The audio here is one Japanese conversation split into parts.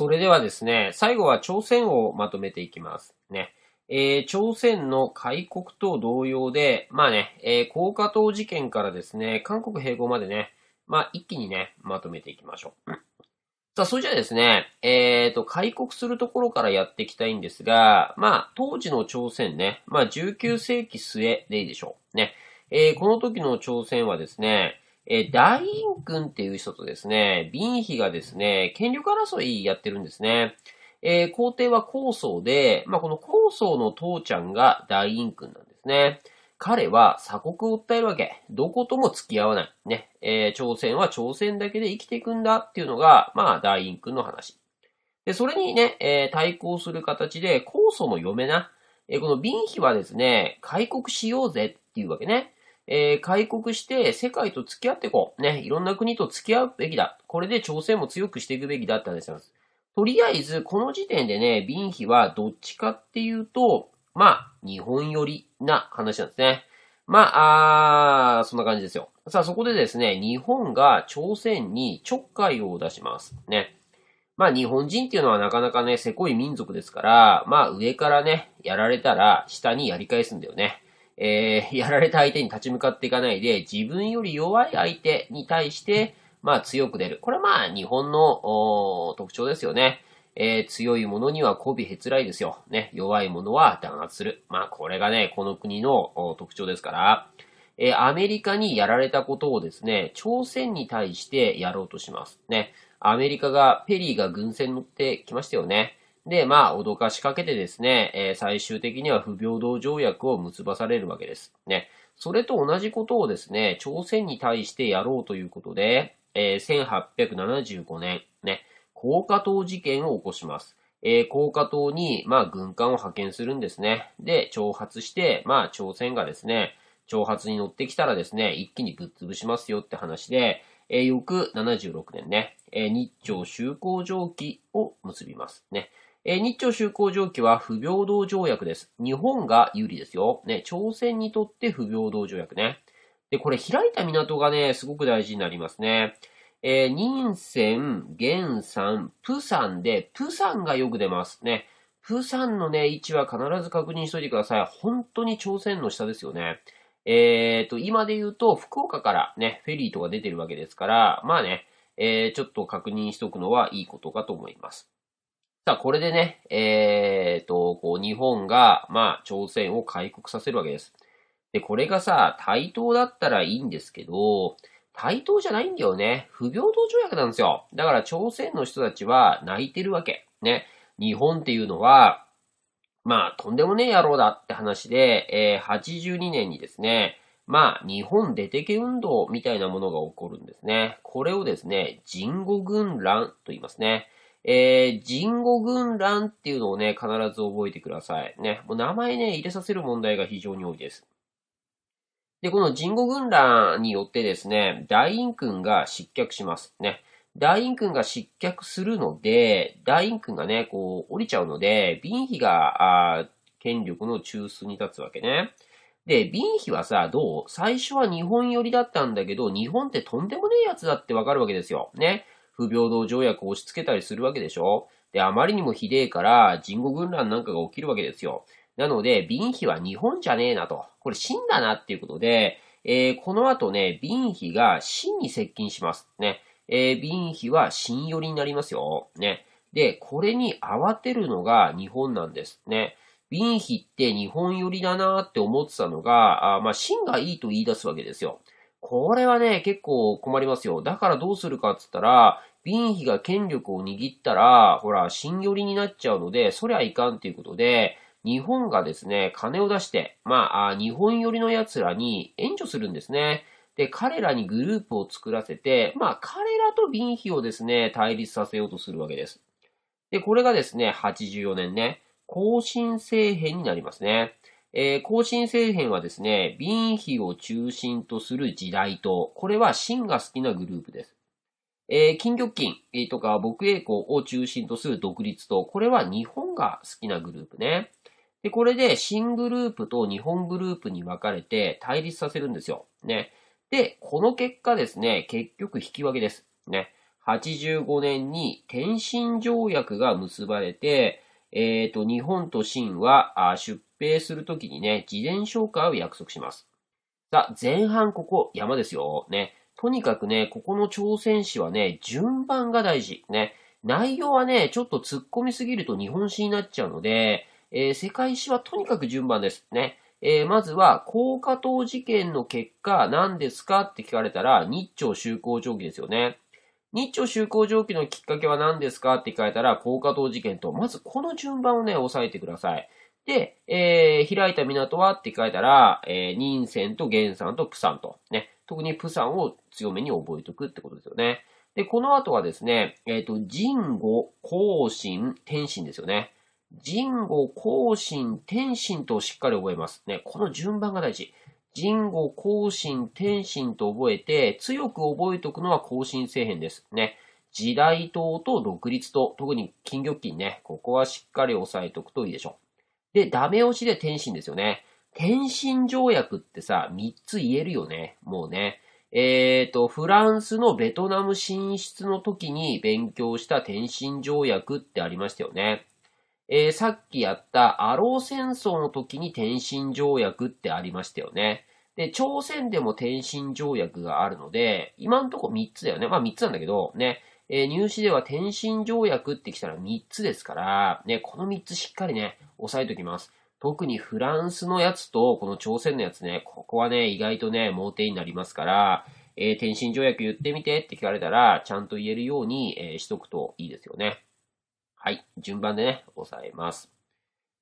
それではですね、最後は朝鮮をまとめていきます。ね。えー、朝鮮の開国と同様で、まあね、えー、高架島事件からですね、韓国併合までね、まあ一気にね、まとめていきましょう。さあ、それじゃあですね、えっ、ー、と、開国するところからやっていきたいんですが、まあ、当時の朝鮮ね、まあ19世紀末でいいでしょう。ね。えー、この時の朝鮮はですね、えー、大陰君っていう人とですね、貧妃がですね、権力争いやってるんですね。えー、皇帝は高僧で、まあ、この高僧の父ちゃんが大陰君なんですね。彼は鎖国を訴えるわけ。どことも付き合わない。ね。えー、朝鮮は朝鮮だけで生きていくんだっていうのが、まあ、大陰君の話。で、それにね、えー、対抗する形で、酵素の嫁な、えー、この貧妃はですね、開国しようぜっていうわけね。えー、開国して世界と付き合っていこう。ね、いろんな国と付き合うべきだ。これで朝鮮も強くしていくべきだって話なんです。とりあえず、この時点でね、瓶妃はどっちかっていうと、まあ、日本寄りな話なんですね。まあ、あそんな感じですよ。さあ、そこでですね、日本が朝鮮にちょっかいを出します。ね。まあ、日本人っていうのはなかなかね、せこい民族ですから、まあ、上からね、やられたら、下にやり返すんだよね。えー、やられた相手に立ち向かっていかないで、自分より弱い相手に対して、まあ強く出る。これはまあ日本の特徴ですよね。えー、強い者には媚びへつらいですよ。ね、弱い者は弾圧する。まあこれがね、この国の特徴ですから、えー、アメリカにやられたことをですね、朝鮮に対してやろうとします。ね、アメリカが、ペリーが軍船乗ってきましたよね。で、まあ、脅かしかけてですね、えー、最終的には不平等条約を結ばされるわけです。ね。それと同じことをですね、朝鮮に対してやろうということで、えー、1875年、ね、高架島事件を起こします。えー、高架島に、まあ、軍艦を派遣するんですね。で、挑発して、まあ、朝鮮がですね、挑発に乗ってきたらですね、一気にぶっ潰しますよって話で、えー、翌76年ね、えー、日朝修好条記を結びます。ね。え日朝修好条件は不平等条約です。日本が有利ですよ。ね、朝鮮にとって不平等条約ね。で、これ開いた港がね、すごく大事になりますね。えー、任泉、玄山、プサンで、プサンがよく出ますね。プサンのね、位置は必ず確認しといてください。本当に朝鮮の下ですよね。えっ、ー、と、今で言うと、福岡からね、フェリーとか出てるわけですから、まあね、えー、ちょっと確認しとくのはいいことかと思います。さあ、これでね、えー、と、こう、日本が、まあ、朝鮮を開国させるわけです。で、これがさ、対等だったらいいんですけど、対等じゃないんだよね。不平等条約なんですよ。だから朝鮮の人たちは泣いてるわけ。ね。日本っていうのは、まあ、とんでもねえ野郎だって話で、えー、82年にですね、まあ、日本出てけ運動みたいなものが起こるんですね。これをですね、人語軍乱と言いますね。えー、人語軍乱っていうのをね、必ず覚えてください。ね。もう名前ね、入れさせる問題が非常に多いです。で、この人語軍乱によってですね、大院君が失脚します。ね。大院君が失脚するので、大院君がね、こう、降りちゃうので、ビがああ権力の中枢に立つわけね。で、便秘はさ、どう最初は日本寄りだったんだけど、日本ってとんでもねえやつだってわかるわけですよ。ね。不平等条約を押し付けたりするわけでしょで、あまりにもひでえから、人語軍乱なんかが起きるわけですよ。なので、瓶妃は日本じゃねえなと。これ、真だなっていうことで、えー、この後ね、瓶妃が真に接近します。ね。えー、瓶妃は真寄りになりますよ。ね。で、これに慌てるのが日本なんですね。瓶妃って日本寄りだなって思ってたのが、あまあ、真がいいと言い出すわけですよ。これはね、結構困りますよ。だからどうするかって言ったら、ンヒが権力を握ったら、ほら、新寄りになっちゃうので、そりゃいかんということで、日本がですね、金を出して、まあ、日本寄りの奴らに援助するんですね。で、彼らにグループを作らせて、まあ、彼らとンヒをですね、対立させようとするわけです。で、これがですね、84年ね、更新政変になりますね。えー、更新政変はですね、ンヒを中心とする時代と、これはンが好きなグループです。えー、金玉金とか僕栄光を中心とする独立党。これは日本が好きなグループね。で、これで新グループと日本グループに分かれて対立させるんですよ。ね。で、この結果ですね、結局引き分けです。ね。85年に天津条約が結ばれて、えっ、ー、と、日本と清は出兵するときにね、事前紹介を約束します。さあ、前半ここ山ですよ。ね。とにかくね、ここの挑戦史はね、順番が大事。ね。内容はね、ちょっと突っ込みすぎると日本史になっちゃうので、えー、世界史はとにかく順番です。ね。えー、まずは、高加藤事件の結果、何ですかって聞かれたら、日朝修好条記ですよね。日朝修好条記のきっかけは何ですかって聞かれたら、高加藤事件と、まずこの順番をね、押さえてください。で、えー、開いた港はって書いたら、えー、任仙と源さんとプサンと、ね、特にプサンを強めに覚えておくってことですよね。で、この後はですね、えっ、ー、と、人語、行進、天心ですよね。人語、行進、天心としっかり覚えます。ね、この順番が大事。人語、行進、天心と覚えて、強く覚えておくのは行進政変です。ね。時代党と独立党、特に金魚金ね、ここはしっかり押さえておくといいでしょう。で、ダメ押しで天心ですよね。天津条約ってさ、三つ言えるよね。もうね。えっ、ー、と、フランスのベトナム進出の時に勉強した天津条約ってありましたよね。えー、さっきやったアロー戦争の時に天津条約ってありましたよね。で、朝鮮でも天津条約があるので、今んとこ三つだよね。まあ三つなんだけど、ね。えー、入試では天津条約ってきたら三つですから、ね、この三つしっかりね、押さえておきます。特にフランスのやつと、この朝鮮のやつね、ここはね、意外とね、盲点になりますから、えー、天津条約言ってみてって聞かれたら、ちゃんと言えるように、えー、しとくといいですよね。はい。順番でね、押さえます。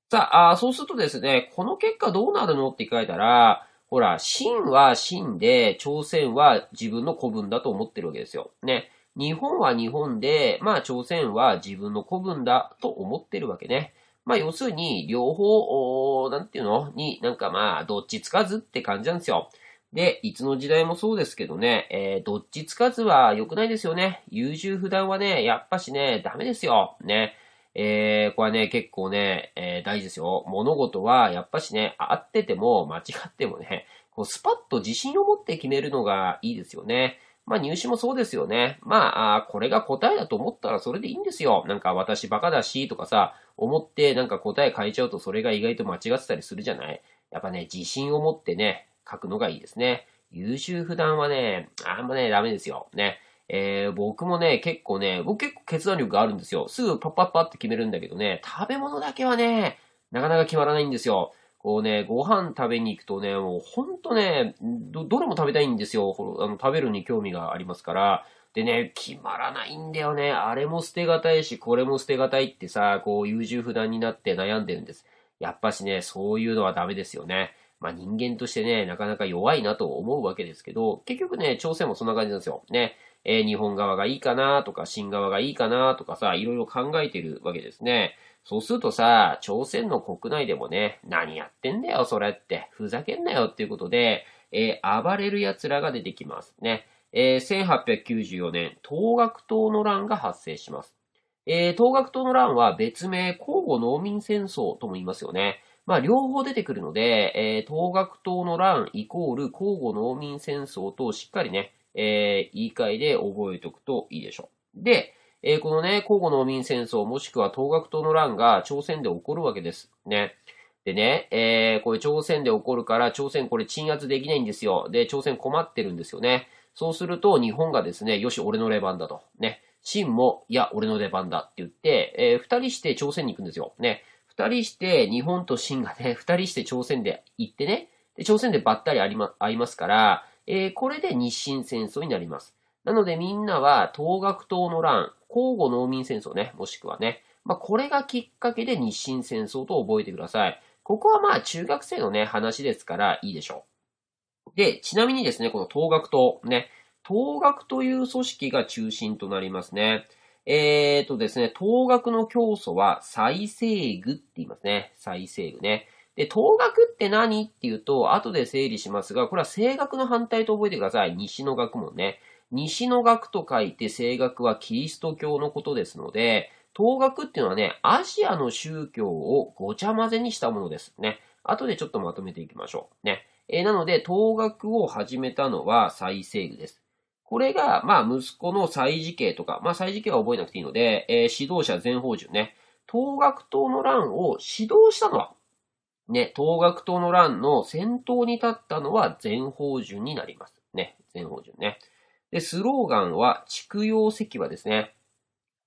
さあ、あそうするとですね、この結果どうなるのって聞かれたら、ほら、真は真で、朝鮮は自分の古文だと思ってるわけですよ。ね。日本は日本で、まあ朝鮮は自分の古文だと思ってるわけね。まあ、要するに、両方、なんていうのに、なんかまあ、どっちつかずって感じなんですよ。で、いつの時代もそうですけどね、えー、どっちつかずは良くないですよね。優柔不断はね、やっぱしね、ダメですよ。ね。えー、これはね、結構ね、えー、大事ですよ。物事は、やっぱしね、合ってても、間違ってもね、こうスパッと自信を持って決めるのがいいですよね。まあ入試もそうですよね。まあ、これが答えだと思ったらそれでいいんですよ。なんか私バカだしとかさ、思ってなんか答え変えちゃうとそれが意外と間違ってたりするじゃないやっぱね、自信を持ってね、書くのがいいですね。優秀不断はね、あんまね、ダメですよ。ね。えー、僕もね、結構ね、僕結構決断力があるんですよ。すぐパッパッパって決めるんだけどね、食べ物だけはね、なかなか決まらないんですよ。こうね、ご飯食べに行くとね、もうほんとね、ど、どれも食べたいんですよ。あの、食べるに興味がありますから。でね、決まらないんだよね。あれも捨てがたいし、これも捨てがたいってさ、こう優柔不断になって悩んでるんです。やっぱしね、そういうのはダメですよね。まあ、人間としてね、なかなか弱いなと思うわけですけど、結局ね、朝鮮もそんな感じなんですよ。ね。えー、日本側がいいかなとか、新側がいいかなとかさ、いろいろ考えてるわけですね。そうするとさ、朝鮮の国内でもね、何やってんだよ、それって。ふざけんなよっていうことで、えー、暴れる奴らが出てきます。ね。えー、1894年、東学党の乱が発生します。えー、東学党の乱は別名、交互農民戦争とも言いますよね。まあ、両方出てくるので、えー、東学党の乱イコール交互農民戦争としっかりね、えー、言い換えで覚えておくといいでしょう。で、えー、このね、交互農民戦争もしくは東学党の乱が朝鮮で起こるわけです。ね。でね、えー、これ朝鮮で起こるから朝鮮これ鎮圧できないんですよ。で、朝鮮困ってるんですよね。そうすると日本がですね、よし、俺の出番だと。ね。シンも、いや、俺の出番だって言って、えー、二人して朝鮮に行くんですよ。ね。二人して日本とシンがね、二人して朝鮮で行ってね、で朝鮮でばったりありま、会いますから、えー、これで日清戦争になります。なのでみんなは、東学党の乱、交互農民戦争ね、もしくはね。まあ、これがきっかけで日清戦争と覚えてください。ここはまあ中学生のね、話ですからいいでしょう。で、ちなみにですね、この東学党ね、東学という組織が中心となりますね。えーとですね、東学の教祖は再生具って言いますね。再生具ね。で、東学って何っていうと、後で整理しますが、これは正学の反対と覚えてください。西の学問ね。西の学と書いて西学はキリスト教のことですので、東学っていうのはね、アジアの宗教をごちゃ混ぜにしたものですね。後でちょっとまとめていきましょう。ね。えー、なので、東学を始めたのは最西部です。これが、まあ、息子の祭事系とか、まあ、祭事系は覚えなくていいので、えー、指導者全法順ね。東学党の乱を指導したのは、ね、東学党の乱の先頭に立ったのは全法順になります。ね、全法順ね。で、スローガンは、畜養石はですね。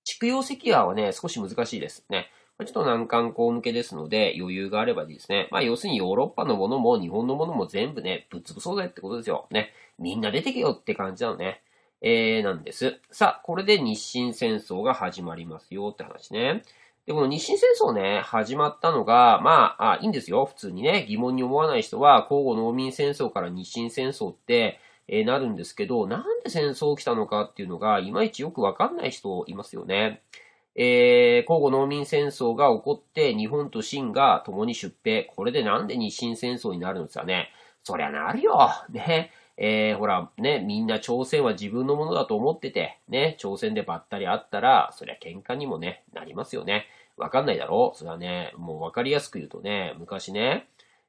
畜養石ははね、少し難しいですね。ちょっと難関校向けですので、余裕があればですね。まあ、要するにヨーロッパのものも日本のものも全部ね、ぶっ潰そうぜってことですよ。ね。みんな出てけよって感じなのね。えー、なんです。さあ、これで日清戦争が始まりますよって話ね。で、この日清戦争ね、始まったのが、まあ、あいいんですよ。普通にね、疑問に思わない人は、交互農民戦争から日清戦争って、えなるんですけど、なんで戦争起きたのかっていうのが、いまいちよくわかんない人いますよね。えー、交互農民戦争が起こって、日本と清が共に出兵。これでなんで日清戦争になるんですかね。そりゃなるよ。ね。えー、ほら、ね、みんな朝鮮は自分のものだと思ってて、ね、朝鮮でばったり会ったら、そりゃ喧嘩にもね、なりますよね。わかんないだろうそれはね、もうわかりやすく言うとね、昔ね、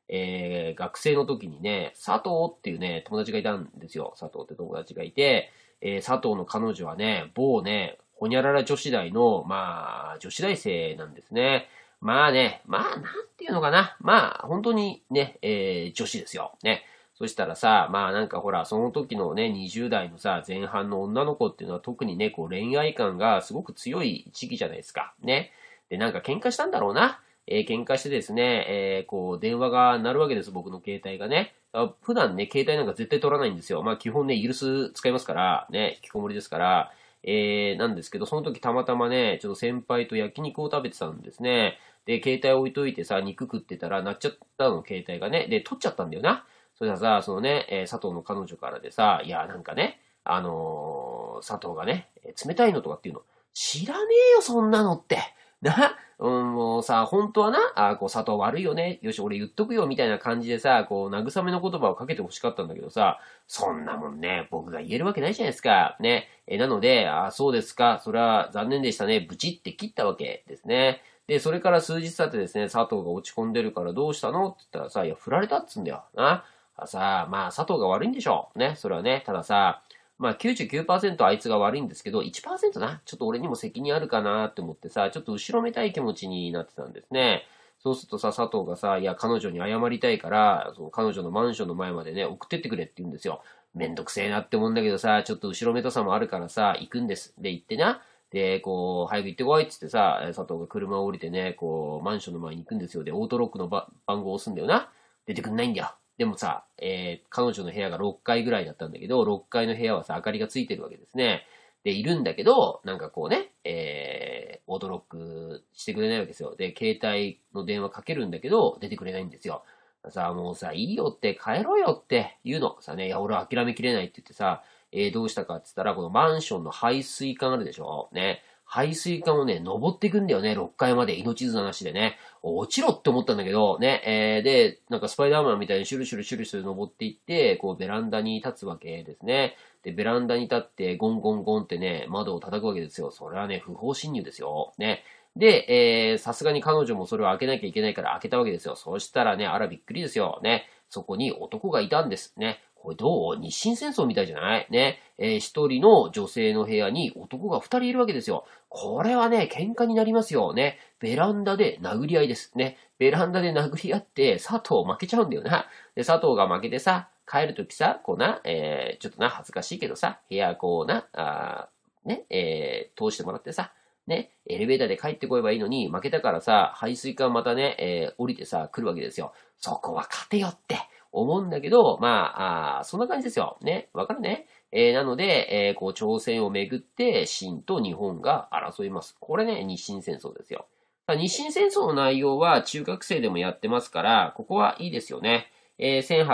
えー、学生の時にね、佐藤っていうね、友達がいたんですよ。佐藤って友達がいて、えー、佐藤の彼女はね、某ね、ほにゃらら女子大の、まあ、女子大生なんですね。まあね、まあ、なんていうのかな。まあ、本当にね、えー、女子ですよ。ね。そしたらさ、まあなんかほら、その時のね、20代のさ、前半の女の子っていうのは特にね、こう恋愛感がすごく強い時期じゃないですか。ね。で、なんか喧嘩したんだろうな。えー、喧嘩してですね、えー、こう、電話が鳴るわけです、僕の携帯がね。普段ね、携帯なんか絶対取らないんですよ。まあ基本ね、イギリス使いますから、ね、引きこもりですから、えー、なんですけど、その時たまたまね、ちょっと先輩と焼肉を食べてたんですね。で、携帯置いといてさ、肉食ってたら、なっちゃったの、携帯がね。で、取っちゃったんだよな。それはさ、そのね、えー、佐藤の彼女からでさ、いや、なんかね、あのー、佐藤がね、冷たいのとかっていうの、知らねえよ、そんなのって。な、うん、もうさ、本当はな、あこう、佐藤悪いよね。よし、俺言っとくよ、みたいな感じでさ、こう、慰めの言葉をかけて欲しかったんだけどさ、そんなもんね、僕が言えるわけないじゃないですか。ね。え、なので、あそうですか、それは残念でしたね。ブチって切ったわけですね。で、それから数日経ってですね、佐藤が落ち込んでるからどうしたのって言ったらさ、いや、振られたっつうんだよ。な。あさあ、まあ、佐藤が悪いんでしょう。ね、それはね。たださ、まあ99%あいつが悪いんですけど、1%な、ちょっと俺にも責任あるかなって思ってさ、ちょっと後ろめたい気持ちになってたんですね。そうするとさ、佐藤がさ、いや、彼女に謝りたいから、その彼女のマンションの前までね、送ってってくれって言うんですよ。めんどくせえなって思うんだけどさ、ちょっと後ろめたさもあるからさ、行くんです。で、行ってな。で、こう、早く行ってこいっつってさ、佐藤が車を降りてね、こう、マンションの前に行くんですよ。で、オートロックの番号を押すんだよな。出てくんないんだよ。でもさ、えー、彼女の部屋が6階ぐらいだったんだけど、6階の部屋はさ、明かりがついてるわけですね。で、いるんだけど、なんかこうね、えー、驚くしてくれないわけですよ。で、携帯の電話かけるんだけど、出てくれないんですよ。さあ、もうさ、いいよって、帰ろうよって言うの。さあね、いや、俺は諦めきれないって言ってさ、えー、どうしたかって言ったら、このマンションの排水管あるでしょね。排水管をね、登っていくんだよね、6階まで、命綱なしでね。落ちろって思ったんだけど、ね、えー、で、なんかスパイダーマンみたいにシュルシュルシュルシュル登っていって、こうベランダに立つわけですね。で、ベランダに立って、ゴンゴンゴンってね、窓を叩くわけですよ。それはね、不法侵入ですよ。ね。で、えさすがに彼女もそれを開けなきゃいけないから開けたわけですよ。そしたらね、あらびっくりですよ。ね。そこに男がいたんです。ね。これどう日清戦争みたいじゃないね。えー、一人の女性の部屋に男が二人いるわけですよ。これはね、喧嘩になりますよね。ベランダで殴り合いです。ね。ベランダで殴り合って、佐藤負けちゃうんだよな。で、佐藤が負けてさ、帰るときさ、こうな、えー、ちょっとな、恥ずかしいけどさ、部屋こうな、あね、えー、通してもらってさ、ね、エレベーターで帰ってこえばいいのに、負けたからさ、排水管またね、えー、降りてさ、来るわけですよ。そこは勝てよって。思うんだけど、まあ、あそんな感じですよ。ね。わかるね。えー、なので、えー、こう、朝鮮をめぐって、清と日本が争います。これね、日清戦争ですよ。日清戦争の内容は中学生でもやってますから、ここはいいですよね。えー、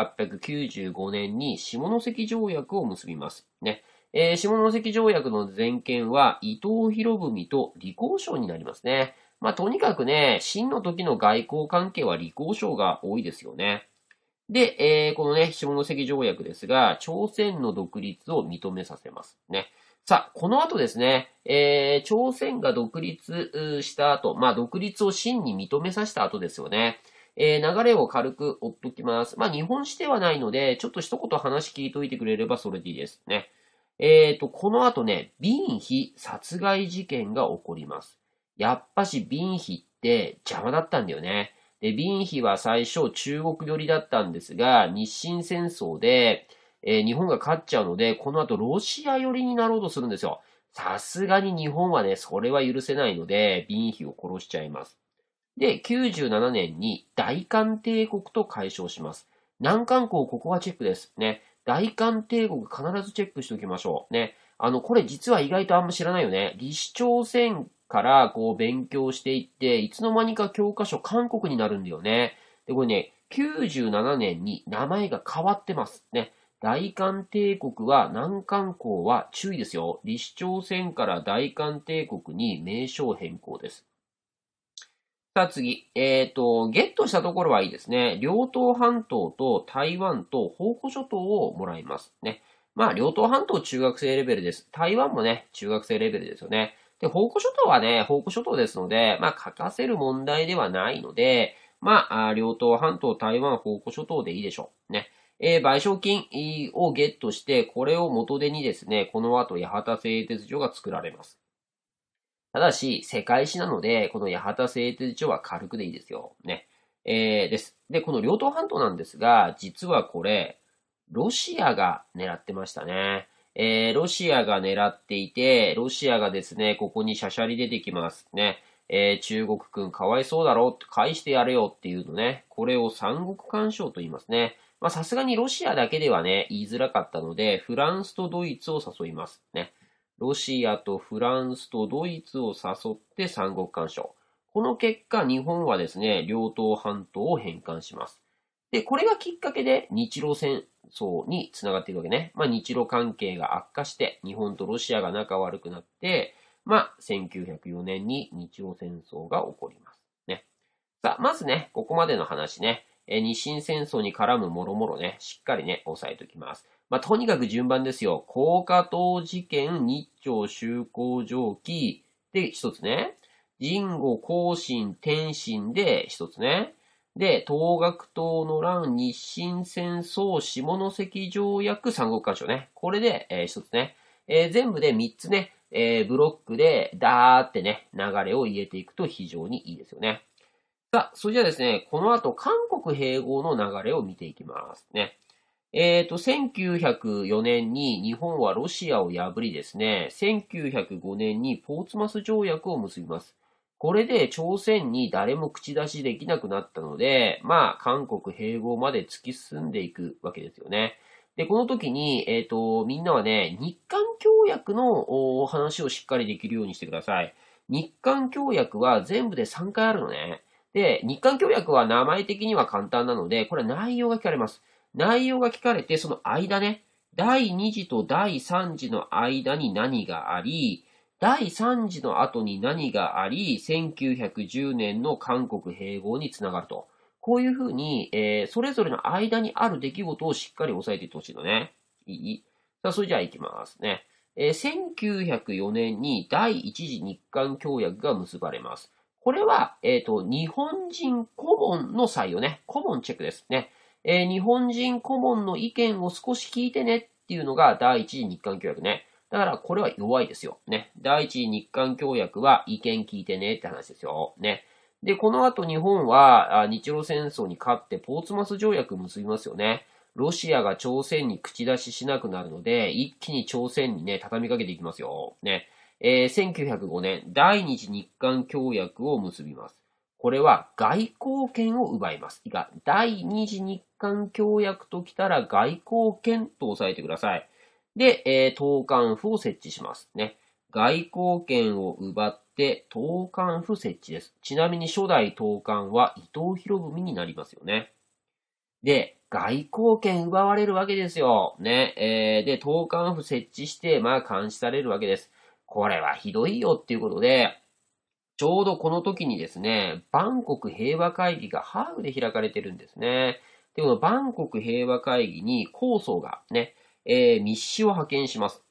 1895年に下関条約を結びます。ね。えー、下関条約の全権は伊藤博文と李光省になりますね。まあ、とにかくね、清の時の外交関係は李光省が多いですよね。で、えー、このね、下関条約ですが、朝鮮の独立を認めさせます。ね。さあ、この後ですね、えー、朝鮮が独立した後、まあ、独立を真に認めさせた後ですよね。えー、流れを軽く追っときます。まあ、日本史ではないので、ちょっと一言話聞いといてくれればそれでいいですね。えっ、ー、と、この後ね、瓶妃殺害事件が起こります。やっぱし瓶妃って邪魔だったんだよね。で、ビンヒは最初中国寄りだったんですが、日清戦争で、えー、日本が勝っちゃうので、この後ロシア寄りになろうとするんですよ。さすがに日本はね、それは許せないので、ビンヒを殺しちゃいます。で、97年に大韓帝国と解消します。南韓国、ここはチェックです。ね。大韓帝国必ずチェックしておきましょう。ね。あの、これ実は意外とあんま知らないよね。李氏朝鮮からこう勉強していって、いつの間にか教科書韓国になるんだよね。で、これね、97年に名前が変わってます。ね。大韓帝国は南韓港は注意ですよ。立朝鮮から大韓帝国に名称変更です。さあ次。えっ、ー、と、ゲットしたところはいいですね。両党半島と台湾と宝庫諸島をもらいます。ね。まあ、両党半島中学生レベルです。台湾もね、中学生レベルですよね。で、宝庫諸島はね、宝庫諸島ですので、まあ、書かせる問題ではないので、まあ、両東半島、台湾、宝庫諸島でいいでしょう。ね。えー、賠償金をゲットして、これを元手にですね、この後、八幡製鉄所が作られます。ただし、世界史なので、この八幡製鉄所は軽くでいいですよ。ね。えー、です。で、この両党半島なんですが、実はこれ、ロシアが狙ってましたね。えー、ロシアが狙っていて、ロシアがですね、ここにシャシャリ出てきますね。えー、中国君かわいそうだろ返してやれよっていうのね。これを三国干渉と言いますね。まさすがにロシアだけではね、言いづらかったので、フランスとドイツを誘いますね。ロシアとフランスとドイツを誘って三国干渉。この結果、日本はですね、両党半島を返還します。で、これがきっかけで日露戦争につながっていくわけね。まあ、日露関係が悪化して、日本とロシアが仲悪くなって、まあ、1904年に日露戦争が起こります。ね。さあ、まずね、ここまでの話ね、え日清戦争に絡むもろもろね、しっかりね、押さえておきます。まあ、とにかく順番ですよ。高架島事件、日朝修好条記で一つね、人後、後進、天進で一つね、で、東学党の乱、日清戦争、下関条約、三国干渉ね。これで、えー、一つね、えー、全部で3つね、えー、ブロックで、ダーってね、流れを入れていくと非常にいいですよね。さあ、それじゃあですね、この後、韓国併合の流れを見ていきますね。えっ、ー、と、1904年に日本はロシアを破りですね、1905年にポーツマス条約を結びます。これで朝鮮に誰も口出しできなくなったので、まあ、韓国併合まで突き進んでいくわけですよね。で、この時に、えっ、ー、と、みんなはね、日韓協約のお話をしっかりできるようにしてください。日韓協約は全部で3回あるのね。で、日韓協約は名前的には簡単なので、これは内容が聞かれます。内容が聞かれて、その間ね、第2次と第3次の間に何があり、第3次の後に何があり、1910年の韓国併合につながると。こういうふうに、えー、それぞれの間にある出来事をしっかり押さえていってほしいのね。いいさあ、それじゃあ行きますね。えー、1904年に第1次日韓協約が結ばれます。これは、えっ、ー、と、日本人顧問の採用ね。顧問チェックですね。えー、日本人顧問の意見を少し聞いてねっていうのが第1次日韓協約ね。だからこれは弱いですよ。ね。第一日韓協約は意見聞いてねって話ですよ。ね。で、この後日本は日露戦争に勝ってポーツマス条約結びますよね。ロシアが朝鮮に口出ししなくなるので、一気に朝鮮にね、畳みかけていきますよ。ね。えー、1905年、第二次日韓協約を結びます。これは外交権を奪います。いいか、第二次日韓協約ときたら外交権と押さえてください。で、えー、党官府を設置します。ね。外交権を奪って党官府設置です。ちなみに初代党官は伊藤博文になりますよね。で、外交権奪われるわけですよ。ね。えー、で、党官府設置して、まあ監視されるわけです。これはひどいよっていうことで、ちょうどこの時にですね、バンコク平和会議がハーグで開かれてるんですね。で、このバンコク平和会議に構想がね、えー、密使を派遣します。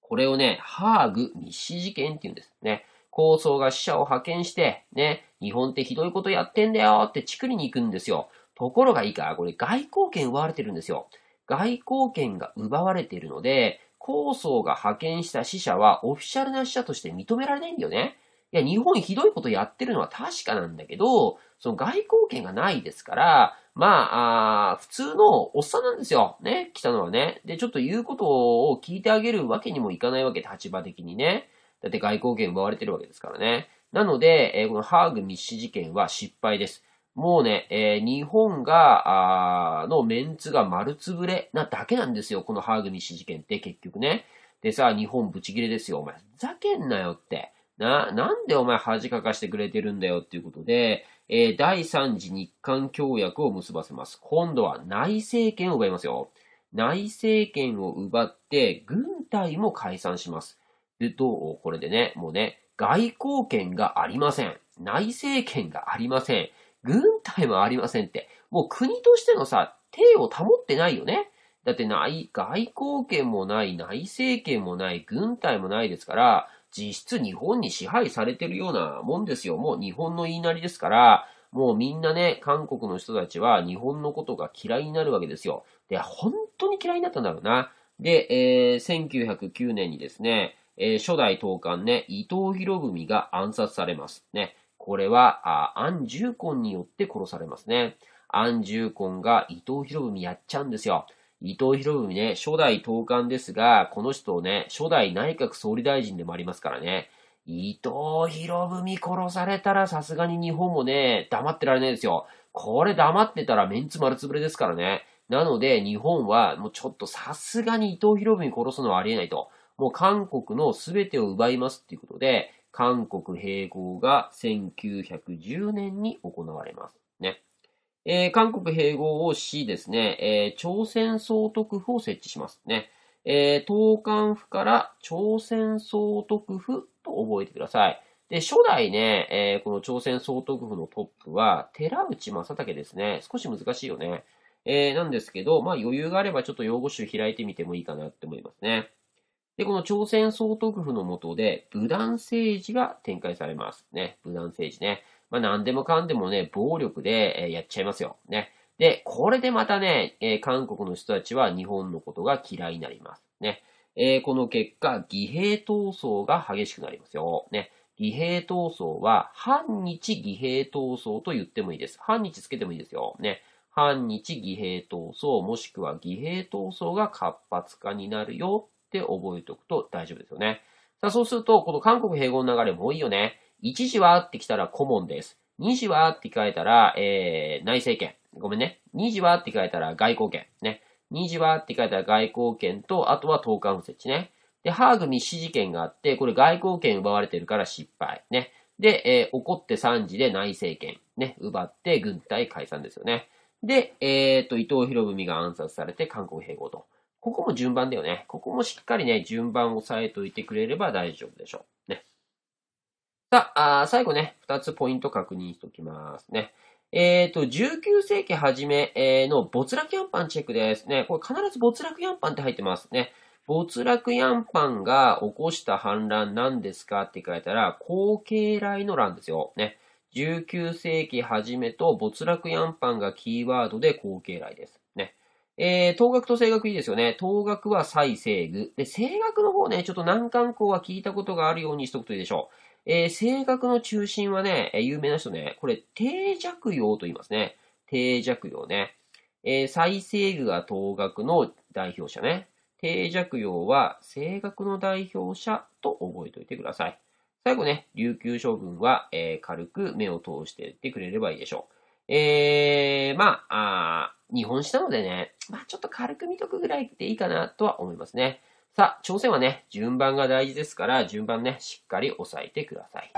これをね、ハーグ密使事件って言うんですね。構想が死者を派遣して、ね、日本ってひどいことやってんだよってチクりに行くんですよ。ところがいいか、これ外交権奪われてるんですよ。外交権が奪われているので、構想が派遣した死者はオフィシャルな死者として認められないんだよね。で、や、日本ひどいことやってるのは確かなんだけど、その外交権がないですから、まあ、あ普通のおっさんなんですよ。ね、来たのはね。で、ちょっと言うことを聞いてあげるわけにもいかないわけ立場的にね。だって外交権奪われてるわけですからね。なので、えー、このハーグ密使事件は失敗です。もうね、えー、日本が、あのメンツが丸つぶれなだけなんですよ。このハーグ密使事件って結局ね。でさ、日本ブチギレですよ。お前、ふざけんなよって。な、なんでお前恥かかしてくれてるんだよっていうことで、えー、第三次日韓協約を結ばせます。今度は内政権を奪いますよ。内政権を奪って、軍隊も解散します。で、どうこれでね、もうね、外交権がありません。内政権がありません。軍隊もありませんって。もう国としてのさ、手を保ってないよね。だってない、外交権もない、内政権もない、軍隊もないですから、実質日本に支配されてるようなもんですよ。もう日本の言いなりですから、もうみんなね、韓国の人たちは日本のことが嫌いになるわけですよ。で、本当に嫌いになったんだろうな。で、えー、1909年にですね、えー、初代統官ね、伊藤博文が暗殺されます。ね。これは、あ安重婚によって殺されますね。安重婚が伊藤博文やっちゃうんですよ。伊藤博文ね、初代党官ですが、この人ね、初代内閣総理大臣でもありますからね、伊藤博文殺されたらさすがに日本もね、黙ってられないですよ。これ黙ってたらメンツ丸つぶれですからね。なので、日本はもうちょっとさすがに伊藤博文殺すのはありえないと。もう韓国の全てを奪いますっていうことで、韓国併合が1910年に行われます。ね。えー、韓国併合をしですね、えー、朝鮮総督府を設置しますね。えー、東韓府から朝鮮総督府と覚えてください。で、初代ね、えー、この朝鮮総督府のトップは、寺内正武ですね。少し難しいよね。えー、なんですけど、まあ余裕があればちょっと用語集開いてみてもいいかなって思いますね。で、この朝鮮総督府の下で、武断政治が展開されます。ね、武断政治ね。まあ、何でもかんでもね、暴力で、えやっちゃいますよ。ね。で、これでまたね、え韓国の人たちは日本のことが嫌いになります。ね。えこの結果、義兵闘争が激しくなりますよ。ね。義兵闘争は、反日義兵闘争と言ってもいいです。反日つけてもいいですよ。ね。反日義兵闘争、もしくは義兵闘争が活発化になるよって覚えておくと大丈夫ですよね。さあ、そうすると、この韓国併合の流れもういいよね。1時はってきたら顧問です。2時はって書いたら、えー、内政権。ごめんね。2時はって書いたら外交権。ね。2時はって書いたら外交権と、あとは投函設置ね。で、ハーグに指示権があって、これ外交権奪われてるから失敗。ね。で、えー、怒って3時で内政権。ね。奪って軍隊解散ですよね。で、えっ、ー、と、伊藤博文が暗殺されて韓国併合と。ここも順番だよね。ここもしっかりね、順番を押さえておいてくれれば大丈夫でしょう。さあ、あ最後ね、二つポイント確認しておきますね。えっ、ー、と、19世紀初めの没落ヤンパンチェックですね。これ必ず没落ヤンパンって入ってますね。没落ヤンパンが起こした反乱なんですかって書いたら、後継来の乱ですよ。ね。19世紀初めと没落ヤンパンがキーワードで後継来です。ね。えー、東学と声学いいですよね。東学は再生具。で、声学の方ね、ちょっと難関校は聞いたことがあるようにしとくといいでしょう。えー、性格の中心はね、有名な人ね、これ、低弱用と言いますね。低弱用ね。えー、再生具が等額の代表者ね。低弱用は性格の代表者と覚えておいてください。最後ね、琉球将軍は、えー、軽く目を通していってくれればいいでしょう。えー、まあ、あ日本史なのでね、まあちょっと軽く見とくぐらいでいいかなとは思いますね。さあ、挑戦はね、順番が大事ですから、順番ね、しっかり押さえてください。